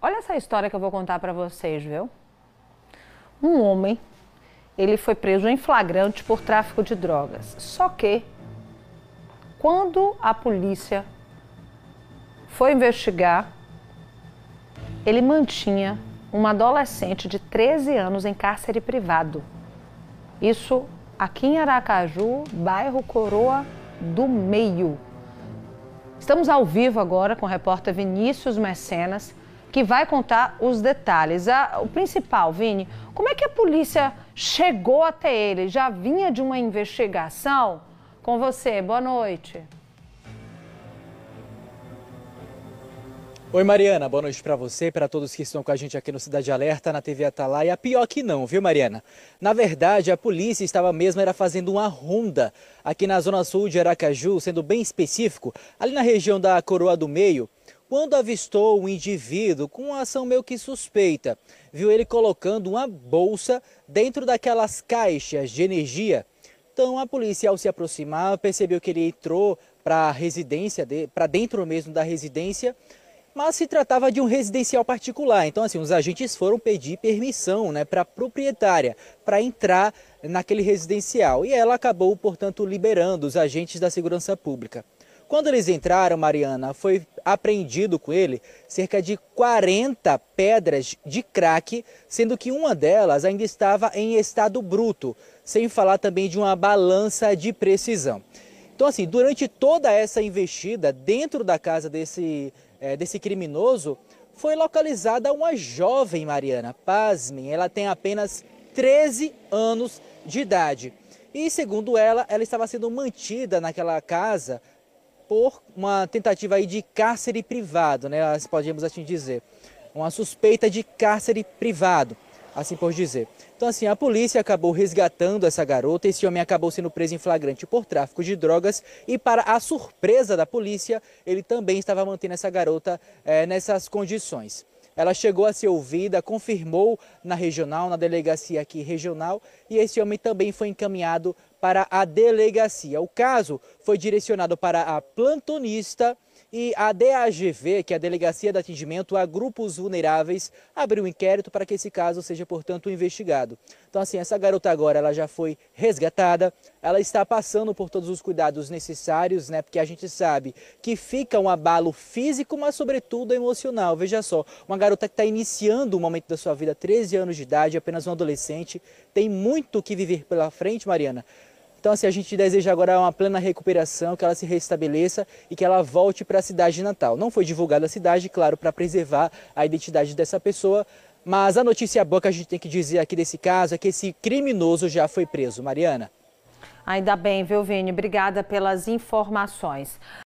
Olha essa história que eu vou contar para vocês, viu? Um homem, ele foi preso em flagrante por tráfico de drogas. Só que quando a polícia foi investigar, ele mantinha uma adolescente de 13 anos em cárcere privado. Isso aqui em Aracaju, bairro Coroa do Meio. Estamos ao vivo agora com o repórter Vinícius Mecenas, que vai contar os detalhes. o principal, Vini, como é que a polícia chegou até ele? Já vinha de uma investigação? Com você, boa noite. Oi, Mariana, boa noite para você e para todos que estão com a gente aqui no Cidade Alerta, na TV Atalaia. Pior que não, viu, Mariana? Na verdade, a polícia estava mesmo era fazendo uma ronda aqui na zona sul de Aracaju, sendo bem específico, ali na região da Coroa do Meio, quando avistou um indivíduo com uma ação meio que suspeita. Viu ele colocando uma bolsa dentro daquelas caixas de energia. Então, a polícia, ao se aproximar, percebeu que ele entrou para a residência, para dentro mesmo da residência, mas se tratava de um residencial particular. Então, assim, os agentes foram pedir permissão né, para a proprietária para entrar naquele residencial. E ela acabou, portanto, liberando os agentes da segurança pública. Quando eles entraram, Mariana, foi apreendido com ele cerca de 40 pedras de crack, sendo que uma delas ainda estava em estado bruto, sem falar também de uma balança de precisão. Então, assim, durante toda essa investida dentro da casa desse, é, desse criminoso, foi localizada uma jovem Mariana. Pasmem, ela tem apenas 13 anos de idade. E, segundo ela, ela estava sendo mantida naquela casa por uma tentativa aí de cárcere privado, né? Nós podemos assim dizer. Uma suspeita de cárcere privado assim por dizer. Então, assim, a polícia acabou resgatando essa garota. Esse homem acabou sendo preso em flagrante por tráfico de drogas. E, para a surpresa da polícia, ele também estava mantendo essa garota é, nessas condições. Ela chegou a ser ouvida, confirmou na regional, na delegacia aqui regional, e esse homem também foi encaminhado para a delegacia. O caso foi direcionado para a plantonista e a DAGV, que é a Delegacia de Atendimento a Grupos Vulneráveis, abriu um inquérito para que esse caso seja, portanto, investigado. Então, assim, essa garota agora ela já foi resgatada, ela está passando por todos os cuidados necessários, né? Porque a gente sabe que fica um abalo físico, mas sobretudo emocional. Veja só, uma garota que está iniciando um momento da sua vida, 13 anos de idade, apenas um adolescente, tem muito que viver pela frente, Mariana. Então, assim, a gente deseja agora uma plena recuperação, que ela se restabeleça e que ela volte para a cidade Natal. Não foi divulgada a cidade, claro, para preservar a identidade dessa pessoa, mas a notícia boa que a gente tem que dizer aqui desse caso é que esse criminoso já foi preso. Mariana. Ainda bem, viu, Vini? Obrigada pelas informações.